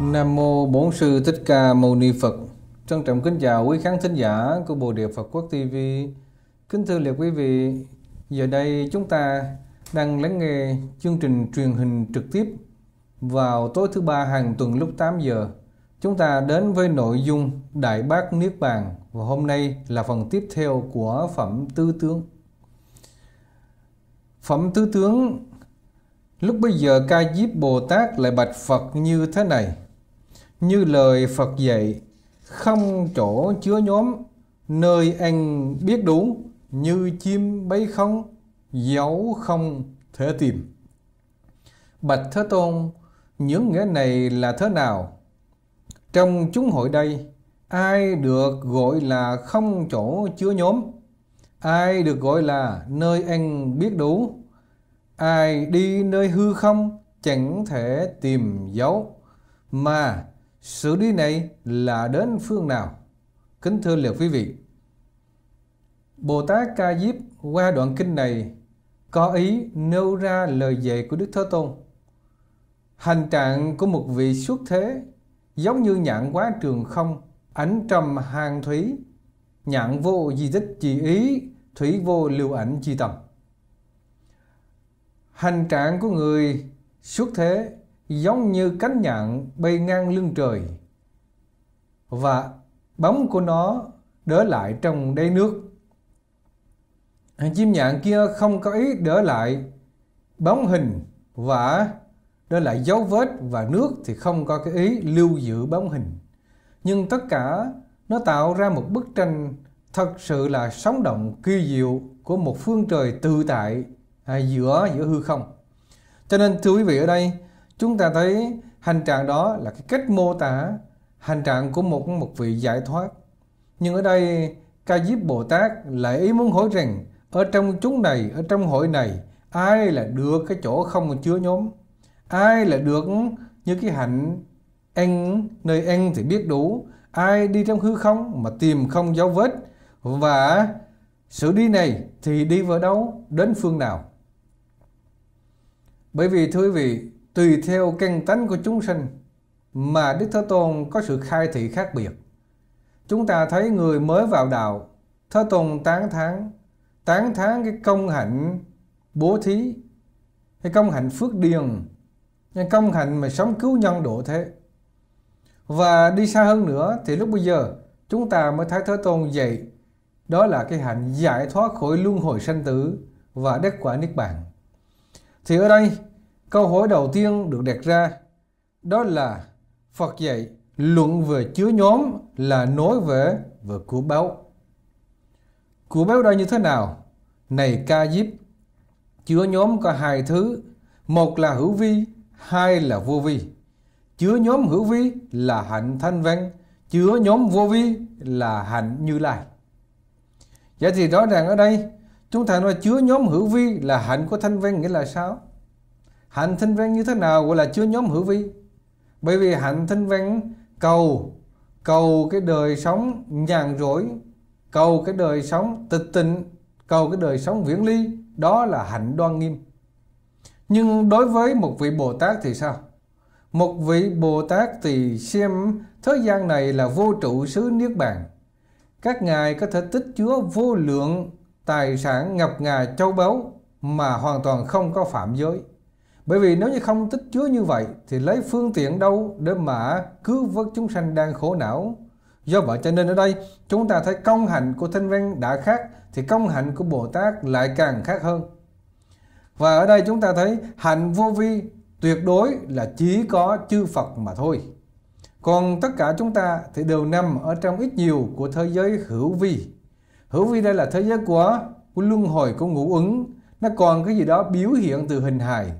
Nam Mô bổn Sư Thích Ca Mâu Ni Phật Trân trọng kính chào quý khán thính giả của Bồ Địa Phật Quốc TV Kính thưa liệt quý vị Giờ đây chúng ta đang lắng nghe chương trình truyền hình trực tiếp Vào tối thứ ba hàng tuần lúc 8 giờ Chúng ta đến với nội dung Đại Bác Niết Bàn Và hôm nay là phần tiếp theo của Phẩm Tư Tướng Phẩm Tư Tướng Lúc bây giờ ca diếp Bồ Tát lại bạch Phật như thế này như lời Phật dạy, không chỗ chứa nhóm, nơi anh biết đủ, như chim bấy không, dấu không thể tìm. Bạch Thế Tôn, những nghĩa này là thế nào? Trong chúng hội đây, ai được gọi là không chỗ chứa nhóm? Ai được gọi là nơi anh biết đủ? Ai đi nơi hư không chẳng thể tìm dấu? Mà sự đi này là đến phương nào? Kính thưa liệt quý vị, Bồ Tát Ca Diếp qua đoạn kinh này có ý nêu ra lời dạy của Đức Thế Tôn. Hành trạng của một vị xuất thế giống như nhãn quá trường không, ảnh trầm hàng thủy, nhãn vô di tích chỉ ý, thủy vô lưu ảnh chi tầm. Hành trạng của người xuất thế giống như cánh nhạn bay ngang lưng trời và bóng của nó đỡ lại trong đáy nước. Chim nhạn kia không có ý đỡ lại bóng hình và đỡ lại dấu vết và nước thì không có cái ý lưu giữ bóng hình. Nhưng tất cả nó tạo ra một bức tranh thật sự là sống động kỳ diệu của một phương trời tự tại à, giữa giữa hư không. Cho nên thưa quý vị ở đây, chúng ta thấy hành trạng đó là cái cách mô tả hành trạng của một một vị giải thoát nhưng ở đây ca diếp bồ tát lại ý muốn hỏi rằng ở trong chúng này ở trong hội này ai là được cái chỗ không chứa nhóm ai là được như cái hạnh ăn nơi ăn thì biết đủ ai đi trong hư không mà tìm không dấu vết và sự đi này thì đi vào đâu đến phương nào bởi vì thưa quý vị tùy theo căn tánh của chúng sinh mà Đức Thế Tôn có sự khai thị khác biệt. Chúng ta thấy người mới vào đạo, Thế Tôn tán thán, tán thán cái công hạnh bố thí, cái công hạnh phước điền, cái công hạnh mà sống cứu nhân độ thế. Và đi xa hơn nữa thì lúc bây giờ chúng ta mới thấy Thế Tôn dạy đó là cái hạnh giải thoát khỏi luân hồi sanh tử và đắc quả niết bàn. Thì ở đây Câu hỏi đầu tiên được đặt ra đó là Phật dạy luận về chứa nhóm là nói về về của báo. Của báo đó như thế nào? Này ca diếp, chứa nhóm có hai thứ, một là hữu vi, hai là vô vi. Chứa nhóm hữu vi là hạnh thanh văn, chứa nhóm vô vi là hạnh như lai. Vậy thì rõ ràng ở đây chúng ta nói chứa nhóm hữu vi là hạnh của thanh văn nghĩa là sao? hạnh thinh văn như thế nào gọi là chứa nhóm hữu vi bởi vì hạnh thinh văn cầu cầu cái đời sống nhàn rỗi cầu cái đời sống tịch tịnh cầu cái đời sống viễn ly đó là hạnh đoan nghiêm nhưng đối với một vị bồ tát thì sao một vị bồ tát thì xem thế gian này là vô trụ xứ niết bàn các ngài có thể tích chứa vô lượng tài sản ngập ngà châu báu mà hoàn toàn không có phạm giới bởi vì nếu như không tích chứa như vậy thì lấy phương tiện đâu để mà cứu vớt chúng sanh đang khổ não. Do vậy cho nên ở đây chúng ta thấy công hạnh của Thanh Văn vâng đã khác thì công hạnh của Bồ Tát lại càng khác hơn. Và ở đây chúng ta thấy hạnh vô vi tuyệt đối là chỉ có chư Phật mà thôi. Còn tất cả chúng ta thì đều nằm ở trong ít nhiều của thế giới hữu vi. Hữu vi đây là thế giới của, của luân hồi của ngũ ứng. Nó còn cái gì đó biểu hiện từ hình hài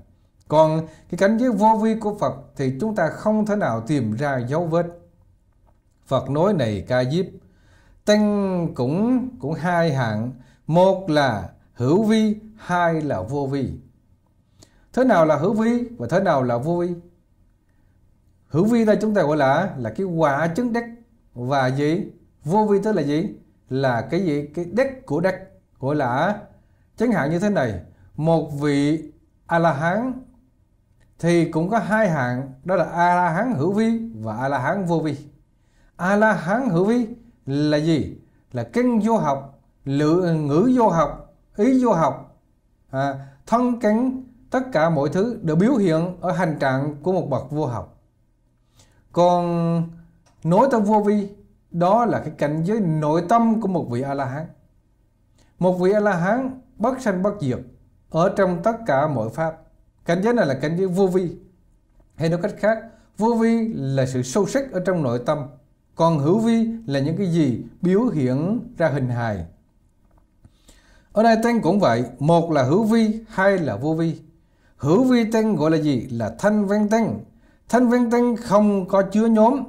còn cái cảnh giới vô vi của Phật thì chúng ta không thể nào tìm ra dấu vết. Phật nói này ca diếp, tăng cũng cũng hai hạng, một là hữu vi, hai là vô vi. Thế nào là hữu vi và thế nào là vô vi? Hữu vi ta chúng ta gọi là là cái quả chứng đắc và gì? Vô vi tức là gì? Là cái gì? Cái đắc của đắc gọi là chẳng hạn như thế này, một vị A la hán thì cũng có hai hạng đó là a la hán hữu vi và a la hán vô vi a la hán hữu vi là gì là kinh vô học lự ngữ vô học ý vô học à, thân cánh tất cả mọi thứ đều biểu hiện ở hành trạng của một bậc vô học còn nối tâm vô vi đó là cái cảnh giới nội tâm của một vị a la hán một vị a la hán bất sanh bất diệt ở trong tất cả mọi pháp cảnh giới này là cảnh giới vô vi hay nói cách khác vô vi là sự sâu sắc ở trong nội tâm còn hữu vi là những cái gì biểu hiện ra hình hài ở đây tên cũng vậy một là hữu vi hai là vô vi hữu vi tên gọi là gì là thanh văn tên thanh văn tên không có chứa nhóm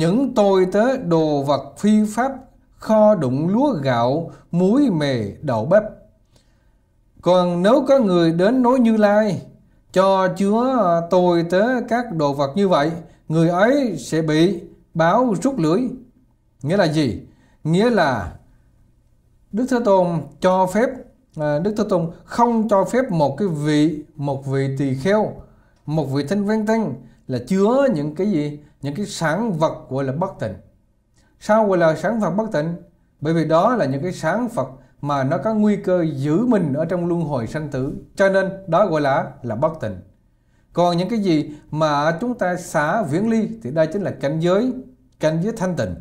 những tôi tớ đồ vật phi pháp kho đụng lúa gạo muối mề đậu bắp còn nếu có người đến nối Như Lai cho chứa à, tôi tới các đồ vật như vậy, người ấy sẽ bị báo rút lưỡi. Nghĩa là gì? Nghĩa là Đức Thế Tôn cho phép à, Đức Thế Tôn không cho phép một cái vị một vị tỳ kheo, một vị thanh văn tăng là chứa những cái gì? Những cái sản vật gọi là bất tịnh. Sao gọi là sản vật bất tịnh? Bởi vì đó là những cái sản vật mà nó có nguy cơ giữ mình ở trong luân hồi sanh tử cho nên đó gọi là là bất tịnh còn những cái gì mà chúng ta xả viễn ly thì đây chính là cảnh giới cảnh giới thanh tịnh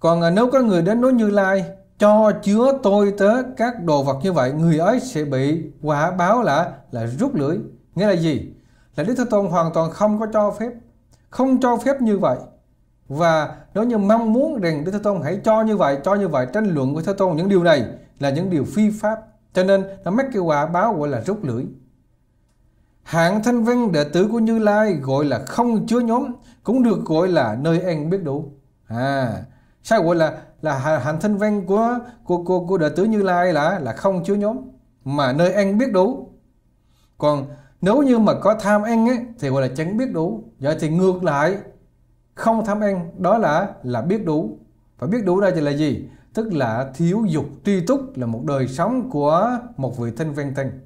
còn à, nếu có người đến nói như lai cho chứa tôi tớ các đồ vật như vậy người ấy sẽ bị quả báo là là rút lưỡi nghĩa là gì là đức thế tôn hoàn toàn không có cho phép không cho phép như vậy và nếu như mong muốn rằng Đức Thế Tôn hãy cho như vậy, cho như vậy tranh luận với Thế Tôn những điều này là những điều phi pháp, cho nên nó mắc cái quả báo gọi là rút lưỡi. Hạng thanh văn đệ tử của Như Lai gọi là không chứa nhóm cũng được gọi là nơi ăn biết đủ. À, sao gọi là là hạng thanh văn của của của, của đệ tử Như Lai là là không chứa nhóm mà nơi ăn biết đủ. Còn nếu như mà có tham ăn ấy, thì gọi là chẳng biết đủ. Vậy thì ngược lại không tham ăn đó là là biết đủ và biết đủ đây là gì tức là thiếu dục tri túc là một đời sống của một vị thanh văn thanh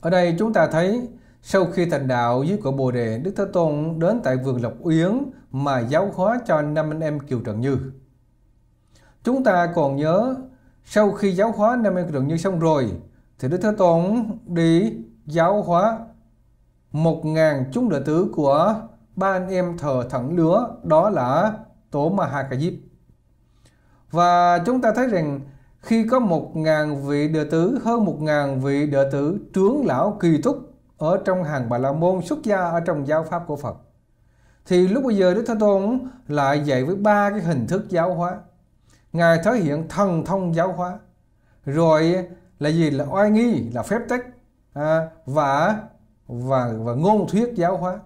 ở đây chúng ta thấy sau khi thành đạo dưới cội Bồ Đề, Đức Thế Tôn đến tại vườn Lộc Uyến mà giáo hóa cho năm anh em Kiều Trần Như. Chúng ta còn nhớ sau khi giáo hóa năm anh em Kiều Trần Như xong rồi, thì Đức Thế Tôn đi giáo hóa một ngàn chúng đệ tử của ba anh em thờ thẳng lứa đó là Tổ Mahakajip. Và chúng ta thấy rằng khi có một ngàn vị đệ tử, hơn một ngàn vị đệ tử trưởng lão kỳ túc ở trong hàng Bà La Môn xuất gia ở trong giáo pháp của Phật. Thì lúc bây giờ Đức Thế Tôn lại dạy với ba cái hình thức giáo hóa. Ngài thể hiện thần thông giáo hóa. Rồi là gì là oai nghi, là phép tách à, và và và ngôn thuyết giáo hóa.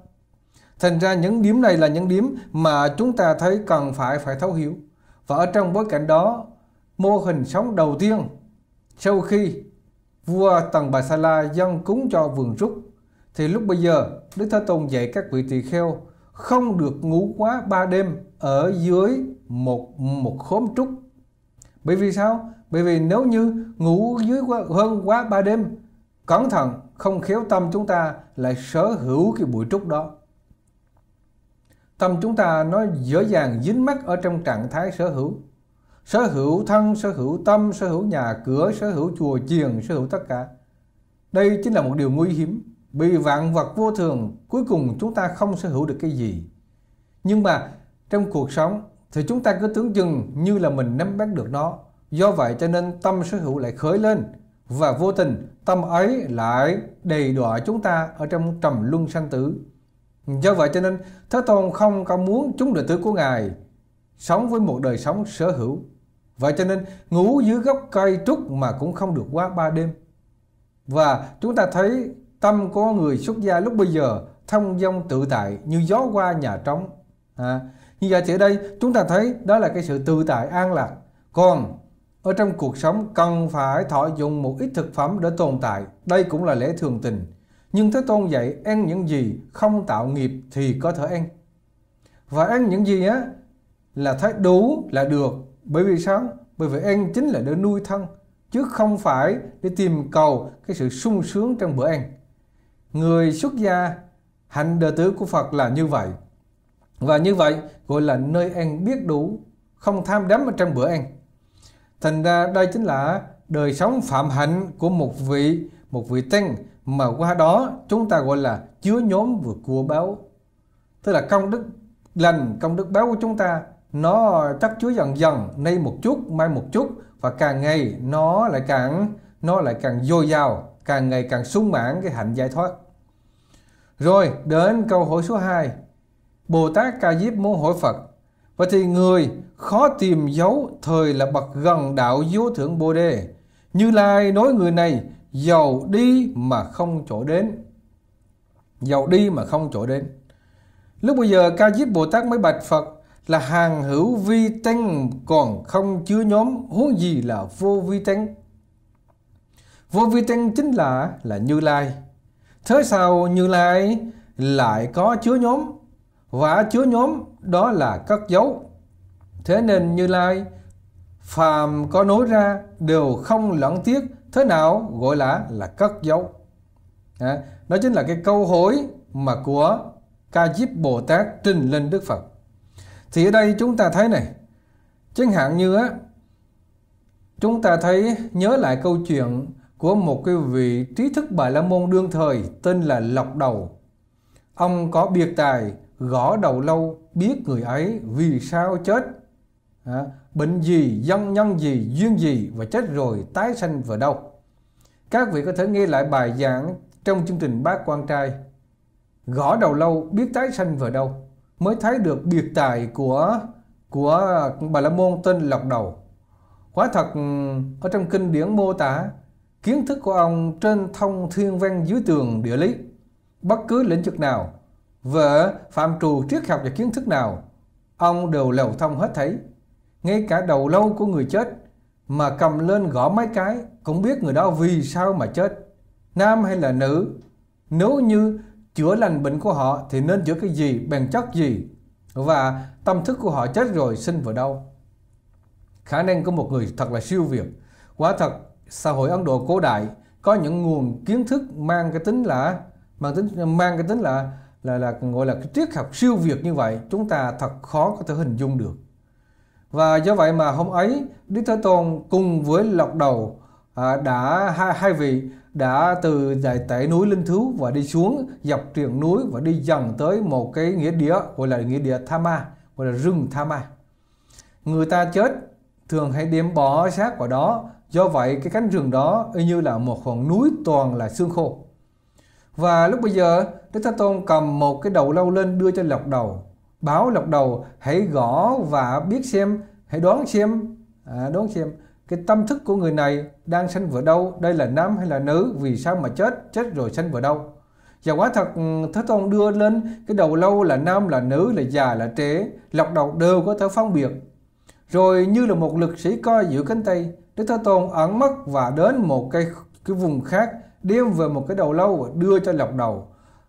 Thành ra những điểm này là những điểm mà chúng ta thấy cần phải phải thấu hiểu. Và ở trong bối cảnh đó, mô hình sống đầu tiên sau khi vua Tần Bà Sa La dân cúng cho vườn trúc thì lúc bây giờ Đức Thế Tôn dạy các vị tỳ kheo không được ngủ quá ba đêm ở dưới một một khóm trúc. Bởi vì sao? Bởi vì nếu như ngủ dưới quá, hơn quá ba đêm, cẩn thận không khéo tâm chúng ta lại sở hữu cái bụi trúc đó. Tâm chúng ta nó dễ dàng dính mắc ở trong trạng thái sở hữu. Sở hữu thân, sở hữu tâm, sở hữu nhà cửa, sở hữu chùa chiền, sở hữu tất cả. Đây chính là một điều nguy hiểm. Bị vạn vật vô thường, cuối cùng chúng ta không sở hữu được cái gì. Nhưng mà trong cuộc sống thì chúng ta cứ tưởng chừng như là mình nắm bắt được nó. Do vậy cho nên tâm sở hữu lại khởi lên và vô tình tâm ấy lại đầy đọa chúng ta ở trong trầm luân sanh tử. Do vậy cho nên Thế Tôn không có muốn chúng đệ tử của Ngài sống với một đời sống sở hữu. Vậy cho nên ngủ dưới gốc cây trúc mà cũng không được quá ba đêm. Và chúng ta thấy tâm của người xuất gia lúc bây giờ thông dong tự tại như gió qua nhà trống. À, như vậy thì ở đây chúng ta thấy đó là cái sự tự tại an lạc. Còn ở trong cuộc sống cần phải thọ dùng một ít thực phẩm để tồn tại. Đây cũng là lẽ thường tình. Nhưng Thế Tôn dạy ăn những gì không tạo nghiệp thì có thể ăn. Và ăn những gì á là thấy đủ là được. Bởi vì sao? Bởi vì ăn chính là để nuôi thân chứ không phải để tìm cầu cái sự sung sướng trong bữa ăn. Người xuất gia hành đệ tử của Phật là như vậy. Và như vậy gọi là nơi ăn biết đủ, không tham đắm ở trong bữa ăn. Thành ra đây chính là đời sống phạm hạnh của một vị một vị tăng mà qua đó chúng ta gọi là chứa nhóm vừa cua báo tức là công đức lành công đức báo của chúng ta nó chắc chứa dần dần nay một chút mai một chút và càng ngày nó lại càng nó lại càng dồi dào càng ngày càng sung mãn cái hạnh giải thoát rồi đến câu hỏi số 2 Bồ Tát Ca Diếp muốn hỏi Phật Vậy thì người khó tìm dấu thời là bậc gần đạo vô thượng Bồ Đề Như Lai nói người này dầu đi mà không chỗ đến dầu đi mà không chỗ đến lúc bây giờ ca diếp bồ tát mới bạch phật là hàng hữu vi tánh còn không chứa nhóm huống gì là vô vi tánh vô vi tánh chính là là như lai thế sao như lai lại có chứa nhóm và chứa nhóm đó là cất dấu thế nên như lai phàm có nối ra đều không lẫn tiếc thế nào gọi là là cất dấu, à, đó chính là cái câu hỏi mà của ca diếp bồ tát trình lên đức phật thì ở đây chúng ta thấy này chẳng hạn như á chúng ta thấy nhớ lại câu chuyện của một cái vị trí thức bà la môn đương thời tên là lộc đầu ông có biệt tài gõ đầu lâu biết người ấy vì sao chết bệnh gì dân nhân gì duyên gì và chết rồi tái sanh vào đâu các vị có thể nghe lại bài giảng trong chương trình bác quan trai gõ đầu lâu biết tái sanh vào đâu mới thấy được biệt tài của của bà la môn tên lọc đầu quả thật ừ, ở trong kinh điển mô tả kiến thức của ông trên thông thiên văn dưới tường địa lý bất cứ lĩnh vực nào vợ phạm trù triết học và kiến thức nào ông đều lầu thông hết thấy ngay cả đầu lâu của người chết mà cầm lên gõ mấy cái cũng biết người đó vì sao mà chết. Nam hay là nữ, nếu như chữa lành bệnh của họ thì nên chữa cái gì, bằng chất gì và tâm thức của họ chết rồi sinh vào đâu. Khả năng của một người thật là siêu việt. Quả thật, xã hội Ấn Độ cổ đại có những nguồn kiến thức mang cái tính là mang tính mang cái tính là là là gọi là triết học siêu việt như vậy chúng ta thật khó có thể hình dung được và do vậy mà hôm ấy Đức Thế Tôn cùng với Lộc Đầu à, đã hai, hai vị đã từ đại tẻ núi Linh Thú và đi xuống dọc triền núi và đi dần tới một cái nghĩa địa gọi là nghĩa địa Tha Ma, gọi là rừng Tha Ma. Người ta chết thường hay đem bỏ xác vào đó, do vậy cái cánh rừng đó y như là một khoảng núi toàn là xương khô. Và lúc bây giờ Đức Thế Tôn cầm một cái đầu lâu lên đưa cho Lộc Đầu báo lọc đầu hãy gõ và biết xem hãy đoán xem à, đoán xem cái tâm thức của người này đang sanh vợ đâu đây là nam hay là nữ vì sao mà chết chết rồi sanh vợ đâu và quá thật ừ, Thế Tôn đưa lên cái đầu lâu là nam là nữ là già là trẻ lọc đầu đều có thể phân biệt rồi như là một lực sĩ coi giữa cánh tay Đức Thế Tôn ẩn mất và đến một cái cái vùng khác đem về một cái đầu lâu và đưa cho lọc đầu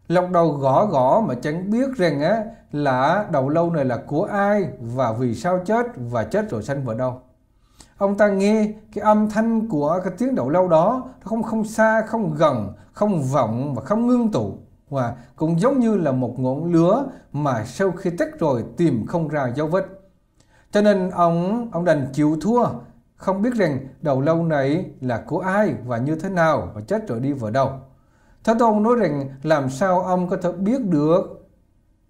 lọc đầu gõ gõ mà chẳng biết rằng á là đầu lâu này là của ai và vì sao chết và chết rồi sanh vào đâu. Ông ta nghe cái âm thanh của cái tiếng đầu lâu đó nó không không xa, không gần, không vọng và không ngưng tụ. Và cũng giống như là một ngọn lửa mà sau khi tắt rồi tìm không ra dấu vết. Cho nên ông ông đành chịu thua, không biết rằng đầu lâu này là của ai và như thế nào và chết rồi đi vào đâu. Thế Tôn nói rằng làm sao ông có thể biết được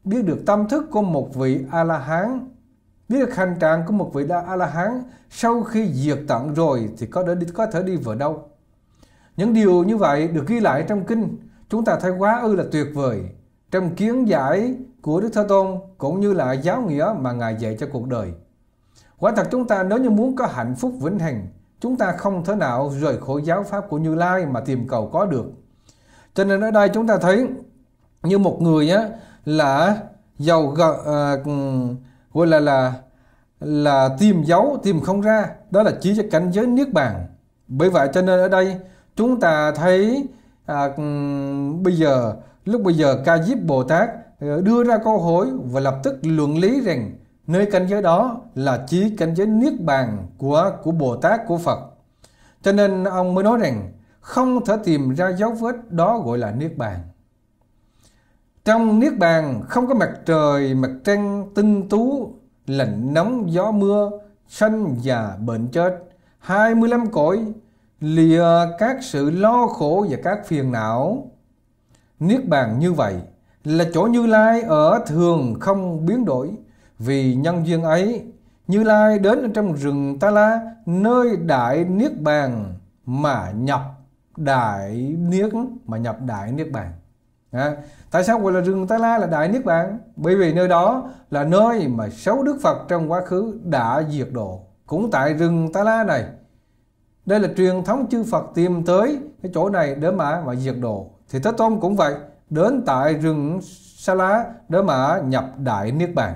biết được tâm thức của một vị A-la-hán biết được hành trạng của một vị A-la-hán sau khi diệt tận rồi thì có thể, có thể đi vào đâu. Những điều như vậy được ghi lại trong kinh chúng ta thấy quá ư là tuyệt vời trong kiến giải của Đức Thế Tôn cũng như là giáo nghĩa mà Ngài dạy cho cuộc đời. Quả thật chúng ta nếu như muốn có hạnh phúc vĩnh hằng, chúng ta không thể nào rời khỏi giáo pháp của Như Lai mà tìm cầu có được cho nên ở đây chúng ta thấy như một người á là giàu gần à, ừ, gọi là là là tìm dấu tìm không ra đó là chỉ cho cảnh giới niết bàn bởi vậy cho nên ở đây chúng ta thấy à, ừ, bây giờ lúc bây giờ ca diếp bồ tát à, đưa ra câu hỏi và lập tức luận lý rằng nơi cảnh giới đó là chỉ cảnh giới niết bàn của của bồ tát của phật cho nên ông mới nói rằng không thể tìm ra dấu vết đó gọi là niết bàn trong niết bàn không có mặt trời mặt trăng tinh tú lạnh nóng gió mưa sanh già bệnh chết 25 cõi lìa các sự lo khổ và các phiền não niết bàn như vậy là chỗ như lai ở thường không biến đổi vì nhân duyên ấy như lai đến trong rừng ta la nơi đại niết bàn mà nhập đại niết mà nhập đại niết bàn à, tại sao gọi là rừng ta la là đại niết bàn bởi vì nơi đó là nơi mà sáu đức phật trong quá khứ đã diệt độ cũng tại rừng ta la này đây là truyền thống chư phật tìm tới cái chỗ này để mà mà diệt độ thì thế tôn cũng vậy đến tại rừng sa la để mà nhập đại niết bàn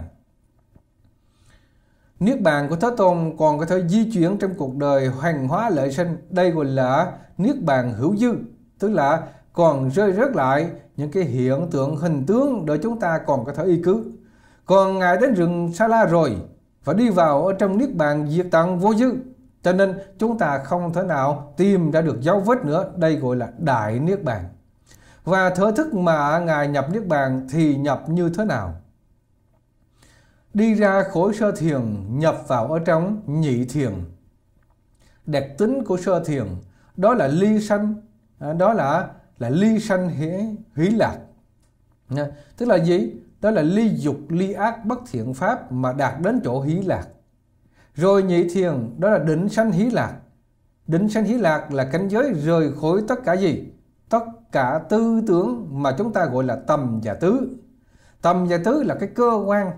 Niết bàn của Thế Tôn còn có thể di chuyển trong cuộc đời hoàn hóa lợi sinh. Đây gọi là niết bàn hữu dư, tức là còn rơi rớt lại những cái hiện tượng hình tướng để chúng ta còn có thể y cứ. Còn Ngài đến rừng Sa La rồi và đi vào ở trong niết bàn diệt tận vô dư. Cho nên chúng ta không thể nào tìm ra được dấu vết nữa. Đây gọi là đại niết bàn. Và thở thức mà Ngài nhập niết bàn thì nhập như thế nào? đi ra khối sơ thiền nhập vào ở trong nhị thiền đặc tính của sơ thiền đó là ly sanh à, đó là là ly sanh hỷ, hỷ lạc tức là gì đó là ly dục ly ác bất thiện pháp mà đạt đến chỗ hỷ lạc rồi nhị thiền đó là định sanh hỷ lạc định sanh hỷ lạc là cảnh giới rời khỏi tất cả gì tất cả tư tưởng mà chúng ta gọi là tầm và tứ tầm và tứ là cái cơ quan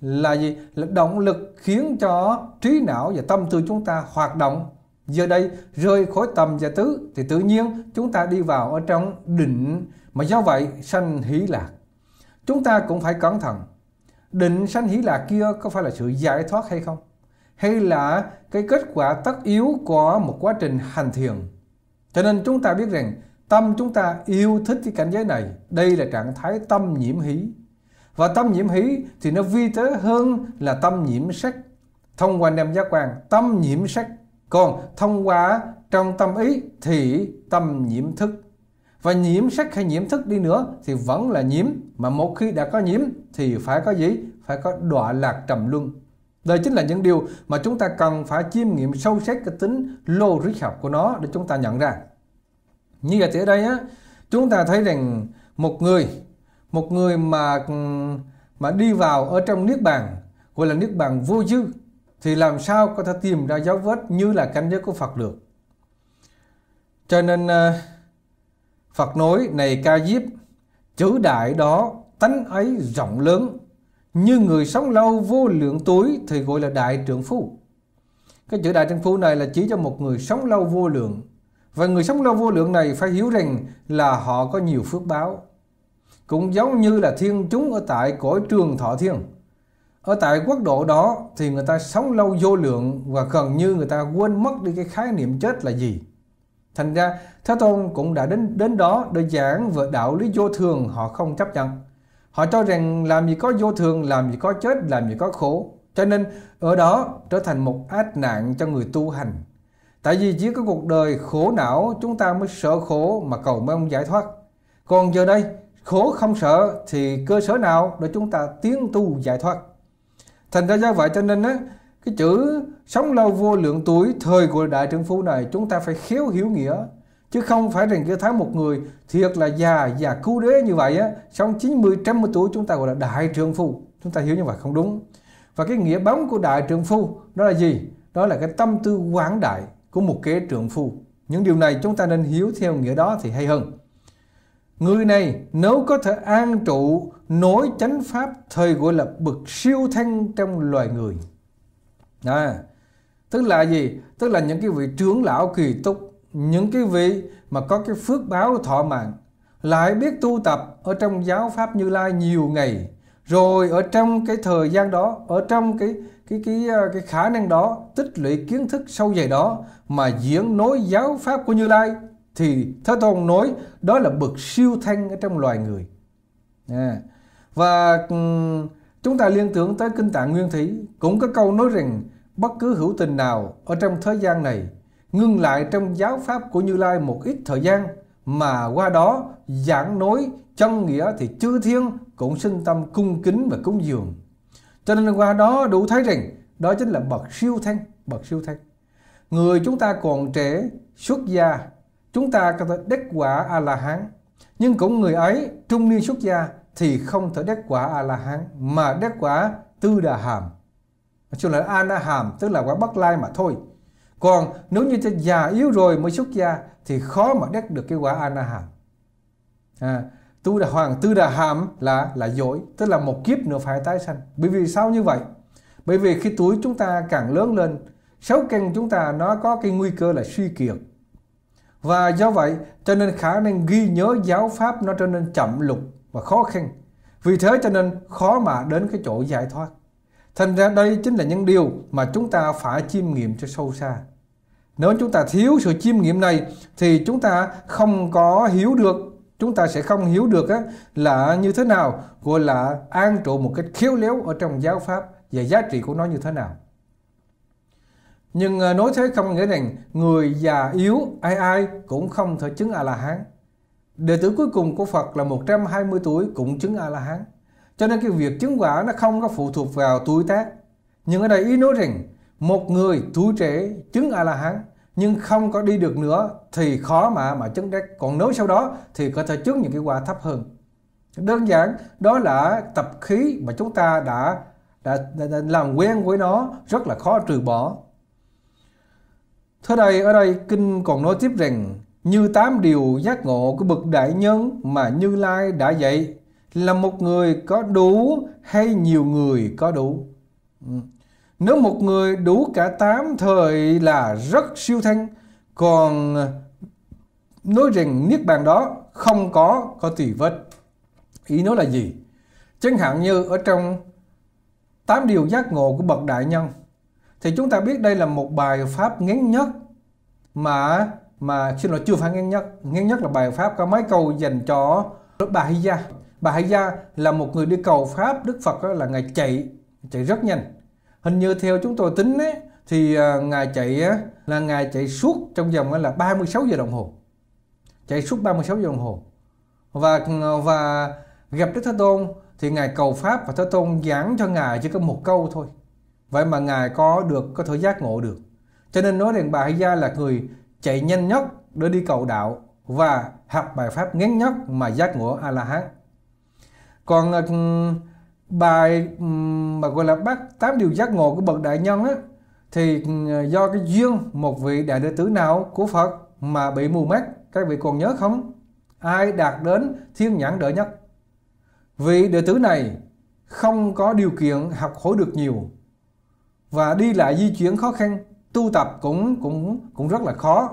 là gì là động lực khiến cho trí não và tâm tư chúng ta hoạt động giờ đây rơi khỏi tầm và tứ thì tự nhiên chúng ta đi vào ở trong định mà do vậy sanh hỷ lạc chúng ta cũng phải cẩn thận định sanh hỷ lạc kia có phải là sự giải thoát hay không hay là cái kết quả tất yếu của một quá trình hành thiền cho nên chúng ta biết rằng tâm chúng ta yêu thích cái cảnh giới này đây là trạng thái tâm nhiễm hỷ và tâm nhiễm hỷ thì nó vi tế hơn là tâm nhiễm sắc. Thông qua năm giác quan, tâm nhiễm sắc. Còn thông qua trong tâm ý thì tâm nhiễm thức. Và nhiễm sắc hay nhiễm thức đi nữa thì vẫn là nhiễm. Mà một khi đã có nhiễm thì phải có gì? Phải có đọa lạc trầm luân. Đây chính là những điều mà chúng ta cần phải chiêm nghiệm sâu xét cái tính logic học của nó để chúng ta nhận ra. Như vậy thì ở đây á, chúng ta thấy rằng một người một người mà mà đi vào ở trong niết bàn gọi là niết bàn vô dư thì làm sao có thể tìm ra dấu vết như là cảnh giới của Phật được cho nên ờ, Phật nói này ca diếp chữ đại đó tánh ấy rộng lớn như người sống lâu vô lượng tuổi thì gọi là đại trưởng phu cái chữ đại trưởng phu này là chỉ cho một người sống lâu vô lượng và người sống lâu vô lượng này phải hiểu rằng là họ có nhiều phước báo cũng giống như là thiên chúng ở tại cõi trường thọ thiên. Ở tại quốc độ đó thì người ta sống lâu vô lượng và gần như người ta quên mất đi cái khái niệm chết là gì. Thành ra Thế Tôn cũng đã đến đến đó để giảng về đạo lý vô thường họ không chấp nhận. Họ cho rằng làm gì có vô thường, làm gì có chết, làm gì có khổ. Cho nên ở đó trở thành một ách nạn cho người tu hành. Tại vì chỉ có cuộc đời khổ não chúng ta mới sợ khổ mà cầu mong giải thoát. Còn giờ đây khổ không sợ thì cơ sở nào để chúng ta tiến tu giải thoát thành ra do vậy cho nên á cái chữ sống lâu vô lượng tuổi thời của đại trưởng phu này chúng ta phải khéo hiểu nghĩa chứ không phải rằng kia thấy một người thiệt là già già cứu đế như vậy á sống 90 trăm tuổi chúng ta gọi là đại trưởng phu chúng ta hiểu như vậy không đúng và cái nghĩa bóng của đại trưởng phu đó là gì đó là cái tâm tư quảng đại của một kế trưởng phu những điều này chúng ta nên hiểu theo nghĩa đó thì hay hơn Người này nếu có thể an trụ nối chánh pháp thời gọi là bậc siêu thanh trong loài người. À, tức là gì? Tức là những cái vị trưởng lão kỳ túc, những cái vị mà có cái phước báo thọ mạng, lại biết tu tập ở trong giáo pháp Như Lai nhiều ngày, rồi ở trong cái thời gian đó, ở trong cái cái cái à, cái khả năng đó, tích lũy kiến thức sâu dày đó mà diễn nối giáo pháp của Như Lai thì Thế Tôn nói đó là bậc siêu thanh ở trong loài người. À, và ừ, chúng ta liên tưởng tới Kinh Tạng Nguyên thủy cũng có câu nói rằng bất cứ hữu tình nào ở trong thế gian này ngưng lại trong giáo pháp của Như Lai một ít thời gian mà qua đó giảng nói chân nghĩa thì chư thiên cũng sinh tâm cung kính và cúng dường. Cho nên qua đó đủ thấy rằng đó chính là bậc siêu thanh, bậc siêu thanh. Người chúng ta còn trẻ, xuất gia chúng ta có thể đắc quả A-la-hán. Nhưng cũng người ấy trung niên xuất gia thì không thể đắc quả A-la-hán mà đắc quả tư đà hàm. Chứ là A-na-hàm tức là quả bất lai mà thôi. Còn nếu như ta già yếu rồi mới xuất gia thì khó mà đắc được cái quả A-na-hàm. À, tu đà hoàng tư đà hàm là là dối tức là một kiếp nữa phải tái sanh bởi vì sao như vậy bởi vì khi tuổi chúng ta càng lớn lên sáu căn chúng ta nó có cái nguy cơ là suy kiệt và do vậy, cho nên khả năng ghi nhớ giáo pháp nó trở nên chậm lục và khó khăn. Vì thế cho nên khó mà đến cái chỗ giải thoát. Thành ra đây chính là những điều mà chúng ta phải chiêm nghiệm cho sâu xa. Nếu chúng ta thiếu sự chiêm nghiệm này thì chúng ta không có hiểu được, chúng ta sẽ không hiểu được á, là như thế nào, gọi là an trụ một cách khéo léo ở trong giáo pháp và giá trị của nó như thế nào. Nhưng ờ, nói thế không nghĩa rằng người già yếu ai ai cũng không thể chứng A-la-hán. Đệ tử cuối cùng của Phật là 120 tuổi cũng chứng A-la-hán. Cho nên cái việc chứng quả nó không có phụ thuộc vào tuổi tác. Nhưng ở đây ý nói rằng một người tuổi trẻ chứng A-la-hán nhưng không có đi được nữa thì khó mà mà chứng đắc. Còn nếu sau đó thì có thể chứng những cái quả thấp hơn. Đơn giản đó là tập khí mà chúng ta đã đã, đã, đã làm quen với nó rất là khó trừ bỏ Thế đây ở đây kinh còn nói tiếp rằng như tám điều giác ngộ của bậc đại nhân mà Như Lai đã dạy là một người có đủ hay nhiều người có đủ. Ừ. Nếu một người đủ cả tám thời là rất siêu thanh, còn nói rằng niết bàn đó không có có tùy vết. Ý nói là gì? Chẳng hạn như ở trong tám điều giác ngộ của bậc đại nhân thì chúng ta biết đây là một bài pháp ngắn nhất mà mà xin lỗi chưa phải ngắn nhất ngắn nhất là bài pháp có mấy câu dành cho bà Hay Gia bà Hay Gia là một người đi cầu pháp Đức Phật là ngài chạy chạy rất nhanh hình như theo chúng tôi tính ấy, thì à, ngài chạy là ngài chạy suốt trong vòng là 36 giờ đồng hồ chạy suốt 36 giờ đồng hồ và và gặp Đức Thế Tôn thì ngài cầu pháp và Thế Tôn giảng cho ngài chỉ có một câu thôi Vậy mà Ngài có được có thể giác ngộ được. Cho nên nói rằng bà Hay Gia là người chạy nhanh nhất để đi cầu đạo và học bài pháp ngắn nhất mà giác ngộ A-la-hán. Còn ờ, bài mà gọi là bác tám điều giác ngộ của bậc đại nhân á, thì ừ, do cái duyên một vị đại đệ tử nào của Phật mà bị mù mắt các vị còn nhớ không ai đạt đến thiên nhãn đỡ nhất vị đệ tử này không có điều kiện học hỏi được nhiều và đi lại di chuyển khó khăn, tu tập cũng cũng cũng rất là khó.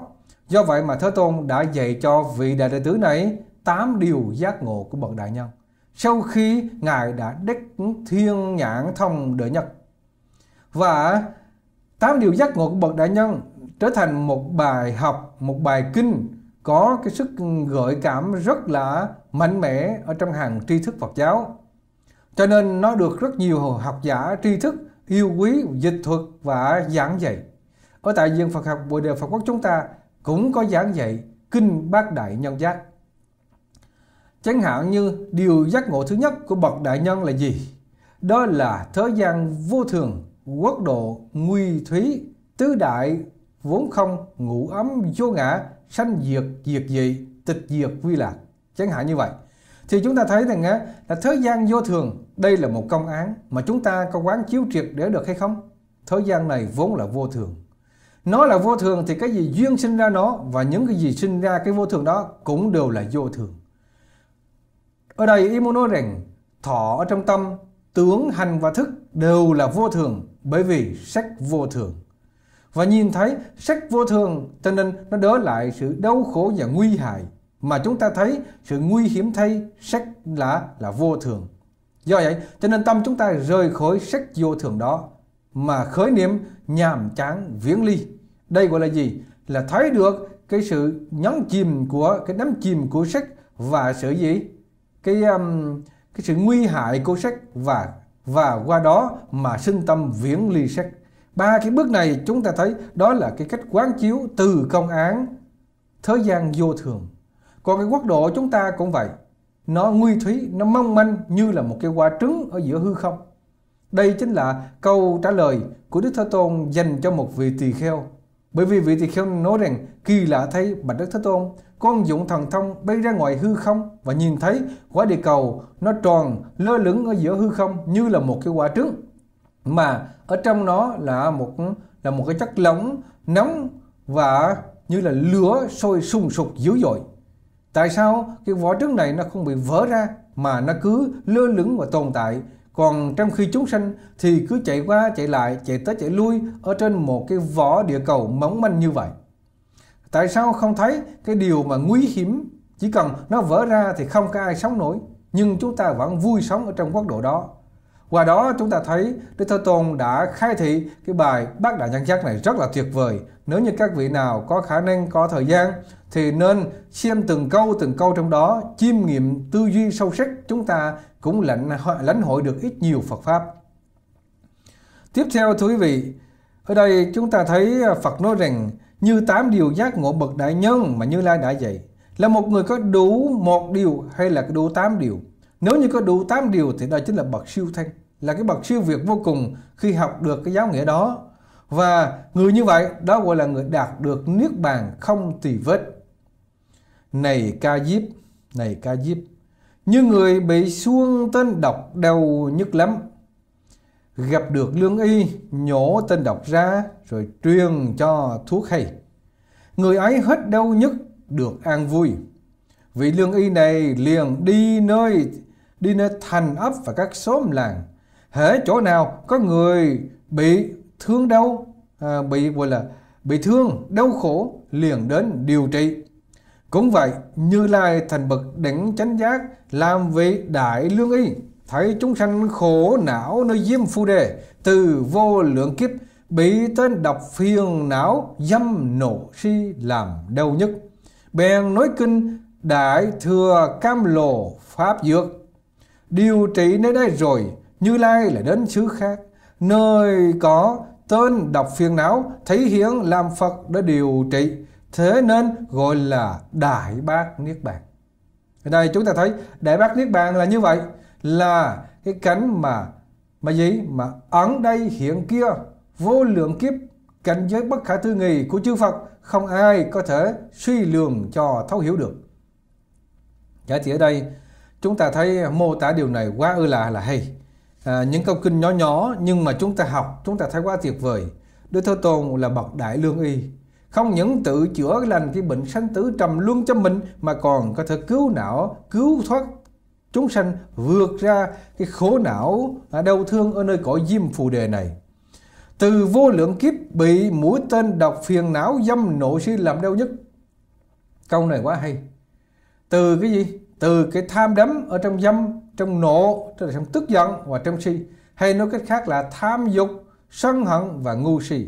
Do vậy mà Thế Tôn đã dạy cho vị đại đệ tử này tám điều giác ngộ của bậc đại nhân. Sau khi Ngài đã đắc thiên nhãn thông đệ nhất. Và tám điều giác ngộ của bậc đại nhân trở thành một bài học, một bài kinh có cái sức gợi cảm rất là mạnh mẽ ở trong hàng tri thức Phật giáo. Cho nên nó được rất nhiều học giả tri thức yêu quý dịch thuật và giảng dạy ở tại viện Phật học Bồ Đề Phật Quốc chúng ta cũng có giảng dạy kinh Bát Đại Nhân Giác chẳng hạn như điều giác ngộ thứ nhất của bậc đại nhân là gì đó là thế gian vô thường quốc độ nguy thúy tứ đại vốn không ngủ ấm vô ngã sanh diệt diệt dị tịch diệt quy lạc chẳng hạn như vậy thì chúng ta thấy rằng là thế gian vô thường đây là một công án mà chúng ta có quán chiếu triệt để được hay không thế gian này vốn là vô thường nó là vô thường thì cái gì duyên sinh ra nó và những cái gì sinh ra cái vô thường đó cũng đều là vô thường ở đây ý muốn nói rằng thọ ở trong tâm tướng hành và thức đều là vô thường bởi vì sắc vô thường và nhìn thấy sắc vô thường cho nên nó đỡ lại sự đau khổ và nguy hại mà chúng ta thấy sự nguy hiểm thay sách là là vô thường. Do vậy, cho nên tâm chúng ta rời khỏi sách vô thường đó mà khởi niệm nhàm chán viễn ly. Đây gọi là gì? Là thấy được cái sự nhấn chìm của cái đắm chìm của sách và sự gì? Cái um, cái sự nguy hại của sách và và qua đó mà sinh tâm viễn ly sách Ba cái bước này chúng ta thấy đó là cái cách quán chiếu từ công án thế gian vô thường còn cái quốc độ chúng ta cũng vậy. Nó nguy thúy, nó mong manh như là một cái quả trứng ở giữa hư không. Đây chính là câu trả lời của Đức Thế Tôn dành cho một vị tỳ kheo. Bởi vì vị tỳ kheo nói rằng kỳ lạ thấy bạch Đức Thế Tôn, con dụng thần thông bay ra ngoài hư không và nhìn thấy quả địa cầu nó tròn lơ lửng ở giữa hư không như là một cái quả trứng mà ở trong nó là một là một cái chất lỏng nóng và như là lửa sôi sùng sục dữ dội Tại sao cái vỏ trứng này nó không bị vỡ ra mà nó cứ lơ lửng và tồn tại còn trong khi chúng sanh thì cứ chạy qua chạy lại chạy tới chạy lui ở trên một cái vỏ địa cầu mỏng manh như vậy tại sao không thấy cái điều mà nguy hiểm chỉ cần nó vỡ ra thì không có ai sống nổi nhưng chúng ta vẫn vui sống ở trong quốc độ đó qua đó chúng ta thấy Đức Thế Tôn đã khai thị cái bài Bát Đại Nhân Giác này rất là tuyệt vời. Nếu như các vị nào có khả năng, có thời gian thì nên xem từng câu từng câu trong đó, chiêm nghiệm tư duy sâu sắc chúng ta cũng lãnh, lãnh hội được ít nhiều Phật Pháp. Tiếp theo thưa quý vị, ở đây chúng ta thấy Phật nói rằng như tám điều giác ngộ bậc đại nhân mà Như Lai đã dạy là một người có đủ một điều hay là đủ tám điều. Nếu như có đủ 8 điều thì đó chính là bậc siêu thanh là cái bậc siêu việt vô cùng khi học được cái giáo nghĩa đó. Và người như vậy đó gọi là người đạt được niết bàn không tỳ vết. Này ca diếp, này ca diếp, như người bị xuông tên độc đau nhức lắm. Gặp được lương y, nhổ tên độc ra rồi truyền cho thuốc hay. Người ấy hết đau nhức được an vui. Vị lương y này liền đi nơi đi nơi thành ấp và các xóm làng hễ chỗ nào có người bị thương đau à, bị gọi là bị thương đau khổ liền đến điều trị cũng vậy như lai thành bậc đỉnh chánh giác làm vị đại lương y thấy chúng sanh khổ não nơi diêm phu đề từ vô lượng kiếp bị tên độc phiền não dâm nộ si làm đau nhất bèn nói kinh đại thừa cam lồ pháp dược điều trị nơi đây rồi như Lai là đến xứ khác, nơi có tên đọc phiền não, thấy hiến làm Phật đã điều trị, thế nên gọi là Đại Bác Niết Bàn. Ở đây chúng ta thấy Đại Bác Niết Bàn là như vậy, là cái cánh mà mà gì mà ẩn đây hiện kia vô lượng kiếp cảnh giới bất khả tư nghị của chư Phật không ai có thể suy lường cho thấu hiểu được. Giả thì ở đây chúng ta thấy mô tả điều này quá ư là là hay à, những câu kinh nhỏ nhỏ nhưng mà chúng ta học chúng ta thấy quá tuyệt vời đức thế tôn là bậc đại lương y không những tự chữa lành cái bệnh sanh tử trầm luân cho mình mà còn có thể cứu não cứu thoát chúng sanh vượt ra cái khổ não à, đau thương ở nơi cõi diêm phù đề này từ vô lượng kiếp bị mũi tên độc phiền não dâm nộ si làm đau nhất câu này quá hay từ cái gì từ cái tham đắm ở trong dâm trong nộ tức là trong tức giận và trong si hay nói cách khác là tham dục sân hận và ngu si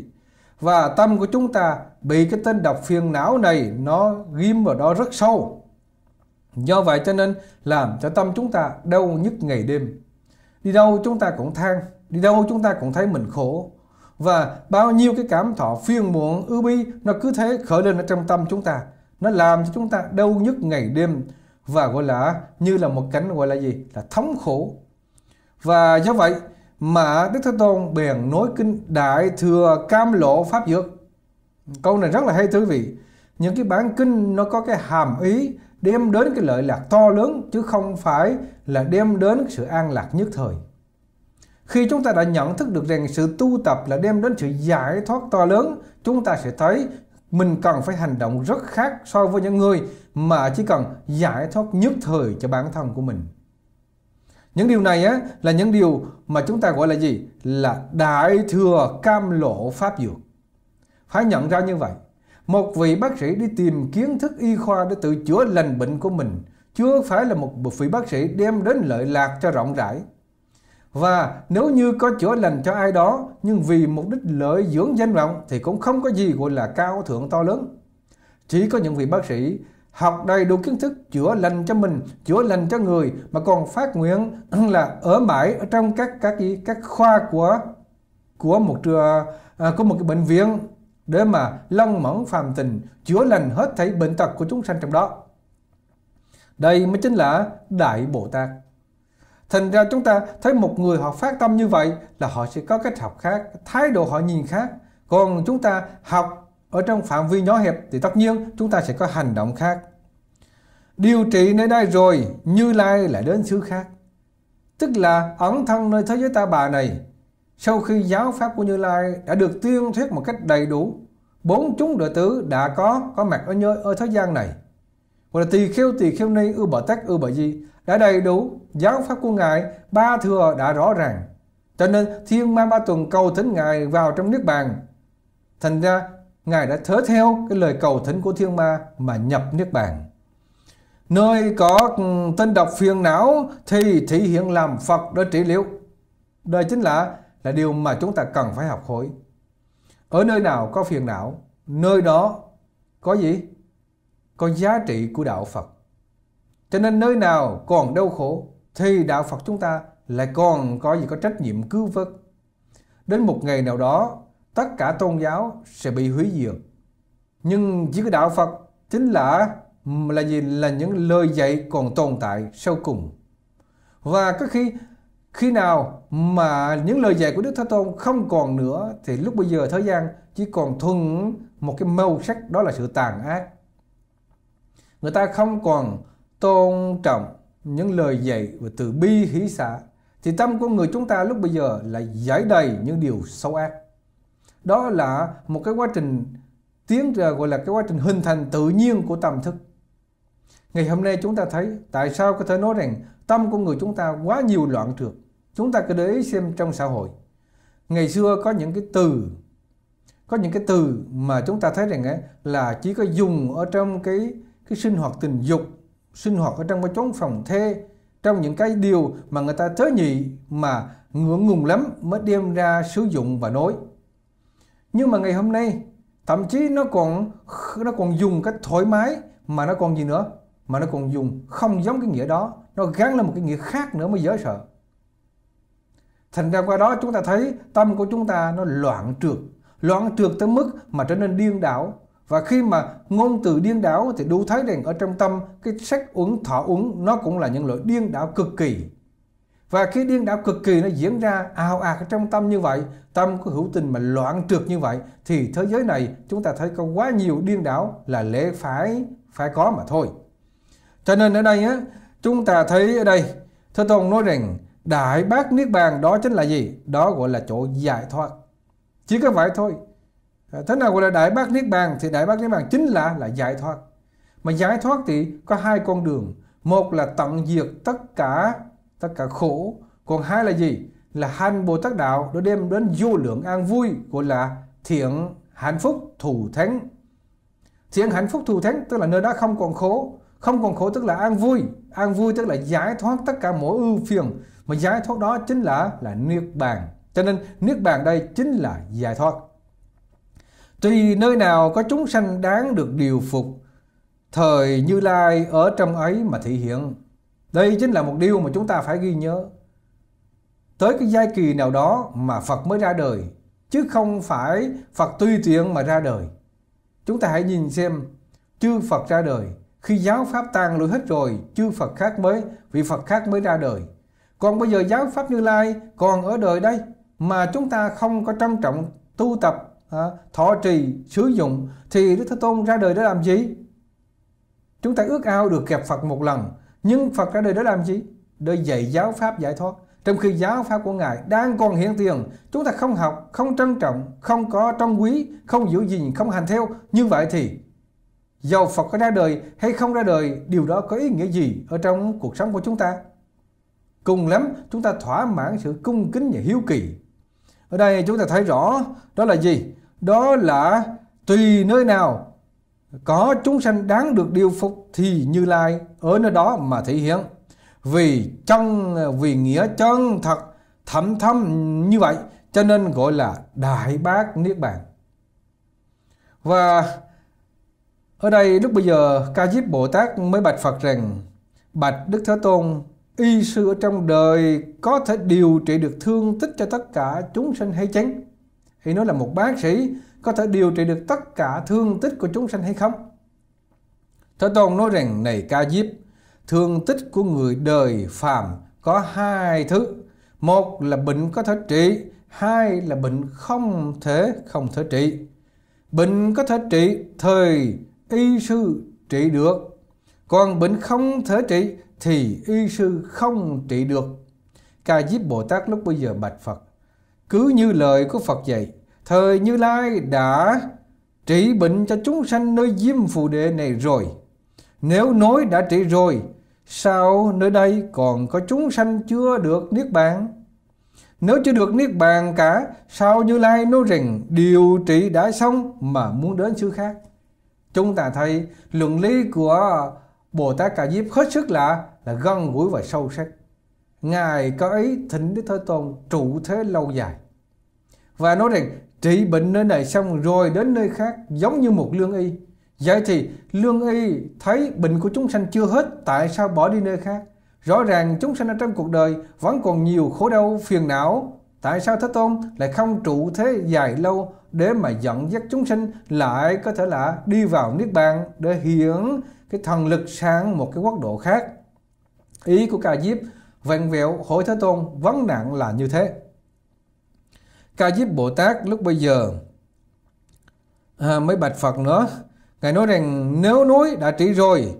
và tâm của chúng ta bị cái tên độc phiền não này nó ghim vào đó rất sâu do vậy cho nên làm cho tâm chúng ta đau nhức ngày đêm đi đâu chúng ta cũng than đi đâu chúng ta cũng thấy mình khổ và bao nhiêu cái cảm thọ phiền muộn ưu bi nó cứ thế khởi lên ở trong tâm chúng ta nó làm cho chúng ta đau nhức ngày đêm và gọi là như là một cánh gọi là gì là thống khổ và do vậy mà Đức Thế Tôn bèn nối kinh đại thừa cam lộ pháp dược câu này rất là hay thú vị những cái bản kinh nó có cái hàm ý đem đến cái lợi lạc to lớn chứ không phải là đem đến sự an lạc nhất thời khi chúng ta đã nhận thức được rằng sự tu tập là đem đến sự giải thoát to lớn chúng ta sẽ thấy mình cần phải hành động rất khác so với những người mà chỉ cần giải thoát nhất thời cho bản thân của mình. Những điều này á, là những điều mà chúng ta gọi là gì? Là đại thừa cam lộ pháp dược. Phải nhận ra như vậy. Một vị bác sĩ đi tìm kiến thức y khoa để tự chữa lành bệnh của mình chưa phải là một vị bác sĩ đem đến lợi lạc cho rộng rãi và nếu như có chữa lành cho ai đó nhưng vì mục đích lợi dưỡng danh vọng thì cũng không có gì gọi là cao thượng to lớn. Chỉ có những vị bác sĩ học đầy đủ kiến thức chữa lành cho mình, chữa lành cho người mà còn phát nguyện là ở mãi ở trong các các các khoa của của một à, của một cái bệnh viện để mà lăn mẫn phàm tình chữa lành hết thảy bệnh tật của chúng sanh trong đó. Đây mới chính là đại Bồ Tát. Thành ra chúng ta thấy một người họ phát tâm như vậy là họ sẽ có cách học khác, thái độ họ nhìn khác. Còn chúng ta học ở trong phạm vi nhỏ hẹp thì tất nhiên chúng ta sẽ có hành động khác. Điều trị nơi đây rồi, Như Lai lại đến xứ khác. Tức là ẩn thân nơi thế giới ta bà này, sau khi giáo pháp của Như Lai đã được tuyên thuyết một cách đầy đủ, bốn chúng đệ tử đã có có mặt ở nơi ở thế gian này. Gọi là tỳ kheo tỳ kheo ni ưu bờ tắc ưu bờ di đã đầy đủ, giáo pháp của Ngài, ba thừa đã rõ ràng. Cho nên Thiên Ma Ba Tuần cầu thỉnh Ngài vào trong nước Bàn. Thành ra Ngài đã thớ theo cái lời cầu thỉnh của Thiên Ma mà nhập nước Bàn. Nơi có ừ, tên độc phiền não thì thị hiện làm Phật để trị liệu. Đây chính là là điều mà chúng ta cần phải học hỏi. Ở nơi nào có phiền não, nơi đó có gì? Có giá trị của đạo Phật. Cho nên nơi nào còn đau khổ thì đạo Phật chúng ta lại còn có gì có trách nhiệm cứu vớt. Đến một ngày nào đó, tất cả tôn giáo sẽ bị hủy diệt. Nhưng chỉ có đạo Phật chính là là gì là những lời dạy còn tồn tại sau cùng. Và có khi khi nào mà những lời dạy của Đức Thế Tôn không còn nữa thì lúc bây giờ thời gian chỉ còn thuần một cái màu sắc đó là sự tàn ác. Người ta không còn tôn trọng những lời dạy và từ bi hỷ xã thì tâm của người chúng ta lúc bây giờ là giải đầy những điều xấu ác đó là một cái quá trình tiến gọi là cái quá trình hình thành tự nhiên của tâm thức ngày hôm nay chúng ta thấy tại sao có thể nói rằng tâm của người chúng ta quá nhiều loạn trượt chúng ta cứ để ý xem trong xã hội ngày xưa có những cái từ có những cái từ mà chúng ta thấy rằng ấy, là chỉ có dùng ở trong cái cái sinh hoạt tình dục sinh hoạt ở trong cái chốn phòng thê trong những cái điều mà người ta tớ nhị mà ngưỡng ngùng lắm mới đem ra sử dụng và nói nhưng mà ngày hôm nay thậm chí nó còn nó còn dùng cách thoải mái mà nó còn gì nữa mà nó còn dùng không giống cái nghĩa đó nó gắn lên một cái nghĩa khác nữa mới dễ sợ thành ra qua đó chúng ta thấy tâm của chúng ta nó loạn trượt loạn trượt tới mức mà trở nên điên đảo và khi mà ngôn từ điên đảo thì đủ thấy rằng ở trong tâm cái sách uống thọ uống nó cũng là những loại điên đảo cực kỳ và khi điên đảo cực kỳ nó diễn ra ào ạt ở trong tâm như vậy tâm có hữu tình mà loạn trượt như vậy thì thế giới này chúng ta thấy có quá nhiều điên đảo là lẽ phải phải có mà thôi cho nên ở đây á chúng ta thấy ở đây thế tôn nói rằng đại bác niết bàn đó chính là gì đó gọi là chỗ giải thoát chỉ có vậy thôi À, thế nào gọi là đại bác niết bàn thì đại bác niết bàn chính là là giải thoát mà giải thoát thì có hai con đường một là tận diệt tất cả tất cả khổ còn hai là gì là hành bồ tát đạo để đem đến vô lượng an vui gọi là thiện hạnh phúc thù thắng thiện hạnh phúc thù thắng tức là nơi đó không còn khổ không còn khổ tức là an vui an vui tức là giải thoát tất cả mọi ưu phiền mà giải thoát đó chính là là niết bàn cho nên niết bàn đây chính là giải thoát Tùy nơi nào có chúng sanh đáng được điều phục, thời Như Lai ở trong ấy mà thể hiện. Đây chính là một điều mà chúng ta phải ghi nhớ. Tới cái giai kỳ nào đó mà Phật mới ra đời, chứ không phải Phật tùy tiện mà ra đời. Chúng ta hãy nhìn xem, chư Phật ra đời, khi giáo pháp tan lụi hết rồi, chư Phật khác mới, vị Phật khác mới ra đời. Còn bây giờ giáo pháp Như Lai còn ở đời đây, mà chúng ta không có trân trọng tu tập thọ trì sử dụng thì đức thế tôn ra đời để làm gì chúng ta ước ao được gặp phật một lần nhưng phật ra đời để làm gì để dạy giáo pháp giải thoát trong khi giáo pháp của ngài đang còn hiện tiền chúng ta không học không trân trọng không có trân quý không giữ gìn không hành theo như vậy thì dầu phật có ra đời hay không ra đời điều đó có ý nghĩa gì ở trong cuộc sống của chúng ta cùng lắm chúng ta thỏa mãn sự cung kính và hiếu kỳ ở đây chúng ta thấy rõ đó là gì? Đó là tùy nơi nào có chúng sanh đáng được điều phục thì Như Lai ở nơi đó mà thể hiện. Vì chân vì nghĩa chân thật thẩm thâm như vậy cho nên gọi là đại bác niết bàn. Và ở đây lúc bây giờ Ca Diếp Bồ Tát mới bạch Phật rằng Bạch Đức Thế Tôn y sư ở trong đời có thể điều trị được thương tích cho tất cả chúng sinh hay chăng? Thì nó là một bác sĩ có thể điều trị được tất cả thương tích của chúng sanh hay không? Thế Tôn nói rằng này ca diếp, thương tích của người đời phàm có hai thứ. Một là bệnh có thể trị, hai là bệnh không thể không thể trị. Bệnh có thể trị thời y sư trị được còn bệnh không thể trị thì y sư không trị được ca diếp bồ tát lúc bây giờ bạch phật cứ như lời của phật dạy thời như lai đã trị bệnh cho chúng sanh nơi diêm phù đệ này rồi nếu nói đã trị rồi sao nơi đây còn có chúng sanh chưa được niết bàn nếu chưa được niết bàn cả sao như lai nói rằng điều trị đã xong mà muốn đến xứ khác chúng ta thấy luận lý của Bồ Tát Ca Diếp hết sức lạ là gần gũi và sâu sắc. Ngài có ý thỉnh Đức Thế Tôn trụ thế lâu dài. Và nói rằng trị bệnh nơi này xong rồi đến nơi khác giống như một lương y. Vậy thì lương y thấy bệnh của chúng sanh chưa hết tại sao bỏ đi nơi khác? Rõ ràng chúng sanh ở trong cuộc đời vẫn còn nhiều khổ đau, phiền não. Tại sao Thế Tôn lại không trụ thế dài lâu để mà dẫn dắt chúng sinh lại có thể là đi vào Niết Bàn để hiển cái thần lực sang một cái quốc độ khác ý của ca diếp vẹn vẹo hội thế tôn vấn nạn là như thế ca diếp bồ tát lúc bây giờ à, mới bạch phật nữa ngài nói rằng nếu núi đã trị rồi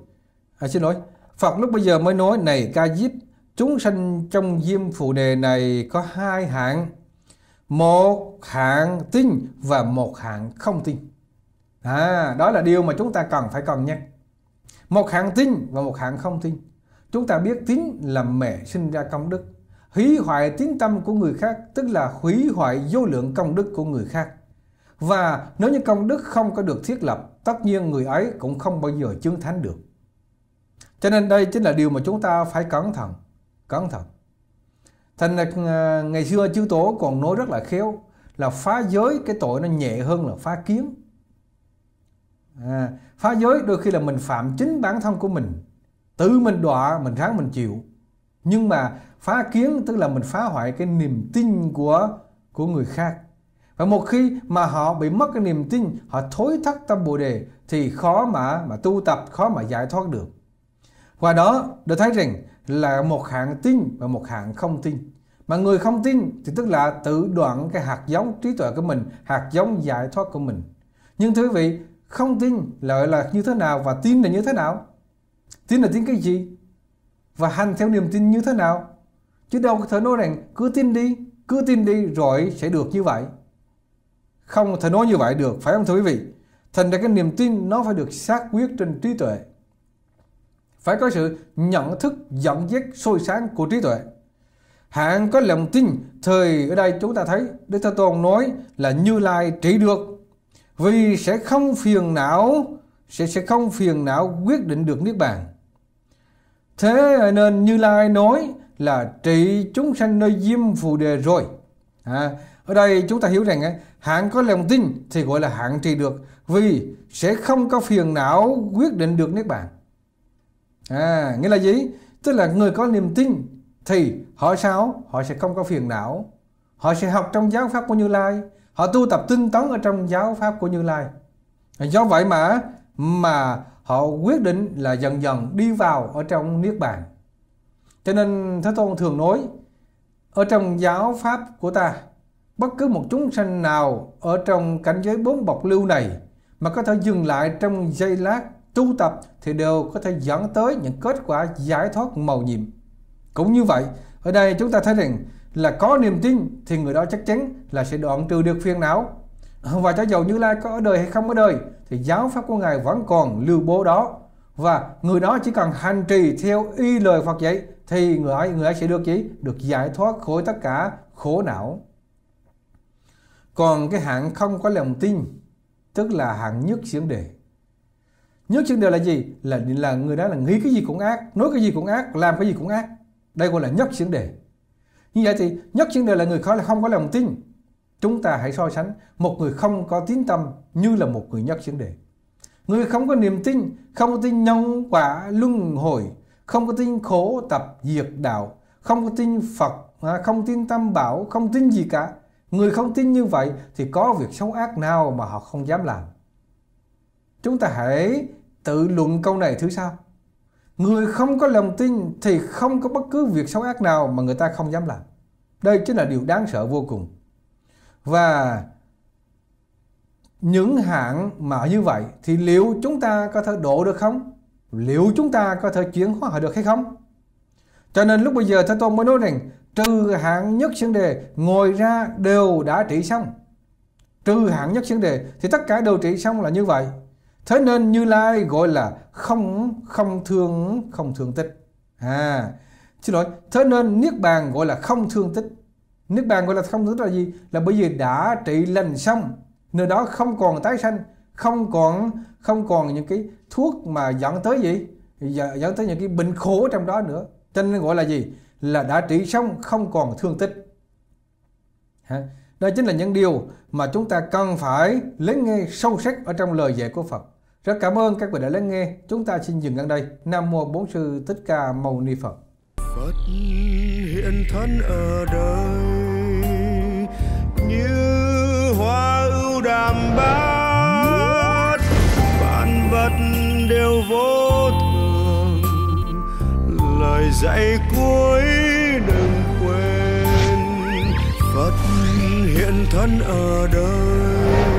à, xin lỗi phật lúc bây giờ mới nói này ca diếp chúng sanh trong diêm phù đề này có hai hạng một hạng tin và một hạng không tin à, đó là điều mà chúng ta cần phải cần nhắc một hạng tin và một hạng không tin chúng ta biết tín là mẹ sinh ra công đức hủy hoại tín tâm của người khác tức là hủy hoại vô lượng công đức của người khác và nếu như công đức không có được thiết lập tất nhiên người ấy cũng không bao giờ chứng thánh được cho nên đây chính là điều mà chúng ta phải cẩn thận cẩn thận thành là ngày xưa chư tổ còn nói rất là khéo là phá giới cái tội nó nhẹ hơn là phá kiến à, phá giới đôi khi là mình phạm chính bản thân của mình tự mình đọa mình ráng mình chịu nhưng mà phá kiến tức là mình phá hoại cái niềm tin của của người khác và một khi mà họ bị mất cái niềm tin họ thối thắt tâm bồ đề thì khó mà mà tu tập khó mà giải thoát được qua đó được thấy rằng là một hạng tin và một hạng không tin mà người không tin thì tức là tự đoạn cái hạt giống trí tuệ của mình hạt giống giải thoát của mình nhưng thưa quý vị không tin lợi là như thế nào và tin là như thế nào tin là tin cái gì và hành theo niềm tin như thế nào chứ đâu có thể nói rằng cứ tin đi cứ tin đi rồi sẽ được như vậy không thể nói như vậy được phải không thưa quý vị thành ra cái niềm tin nó phải được xác quyết trên trí tuệ phải có sự nhận thức dẫn dắt sôi sáng của trí tuệ hạng có lòng tin thời ở đây chúng ta thấy đức thế tôn nói là như lai trị được vì sẽ không phiền não sẽ sẽ không phiền não quyết định được niết bàn thế nên như lai nói là trị chúng sanh nơi diêm phù đề rồi à, ở đây chúng ta hiểu rằng à, hạn có lòng tin thì gọi là hạn trị được vì sẽ không có phiền não quyết định được niết bàn à, nghĩa là gì tức là người có niềm tin thì họ sao họ sẽ không có phiền não họ sẽ học trong giáo pháp của như lai họ tu tập tinh tấn ở trong giáo pháp của Như Lai do vậy mà mà họ quyết định là dần dần đi vào ở trong niết bàn cho nên Thế Tôn thường nói ở trong giáo pháp của ta bất cứ một chúng sanh nào ở trong cảnh giới bốn bọc lưu này mà có thể dừng lại trong giây lát tu tập thì đều có thể dẫn tới những kết quả giải thoát màu nhiệm cũng như vậy ở đây chúng ta thấy rằng là có niềm tin thì người đó chắc chắn là sẽ đoạn trừ được phiền não và cho dầu Như Lai có ở đời hay không ở đời thì giáo pháp của Ngài vẫn còn lưu bố đó và người đó chỉ cần hành trì theo y lời Phật dạy thì người ấy, người ấy sẽ được gì? Được giải thoát khỏi tất cả khổ não. Còn cái hạng không có lòng tin tức là hạng nhất xiển đề. Nhất xiển đề là gì? Là là người đó là nghĩ cái gì cũng ác, nói cái gì cũng ác, làm cái gì cũng ác. Đây gọi là nhất xiển đề. Như vậy thì nhất chuyên đề là người khó là không có lòng tin. Chúng ta hãy so sánh một người không có tín tâm như là một người nhất chuyên đề. Người không có niềm tin, không có tin nhân quả luân hồi, không có tin khổ tập diệt đạo, không có tin Phật, à, không tin tam bảo, không tin gì cả. Người không tin như vậy thì có việc xấu ác nào mà họ không dám làm. Chúng ta hãy tự luận câu này thứ sao Người không có lòng tin thì không có bất cứ việc xấu ác nào mà người ta không dám làm. Đây chính là điều đáng sợ vô cùng. Và những hạng mà như vậy thì liệu chúng ta có thể độ được không? Liệu chúng ta có thể chuyển hóa họ được hay không? Cho nên lúc bây giờ Thế Tôn mới nói rằng trừ hạng nhất vấn đề ngồi ra đều đã trị xong. Trừ hạng nhất vấn đề thì tất cả đều trị xong là như vậy. Thế nên Như Lai gọi là không không thương không thương tích. À, xin lỗi, thế nên Niết Bàn gọi là không thương tích. Niết Bàn gọi là không thương tích là gì? Là bởi vì đã trị lành xong, nơi đó không còn tái sanh, không còn không còn những cái thuốc mà dẫn tới gì? Dạ, dẫn tới những cái bệnh khổ trong đó nữa. Cho nên gọi là gì? Là đã trị xong không còn thương tích. Hả? Đó chính là những điều mà chúng ta cần phải lắng nghe sâu sắc ở trong lời dạy của Phật. Rất cảm ơn các vị đã lắng nghe. Chúng ta xin dừng ở đây. Nam Mô Bốn Sư Thích Ca Mâu Ni Phật. Phật hiện thân ở đời như hoa ưu đàm bát vạn vật đều vô thường lời dạy cuối đừng quên Phật hiện thân ở đời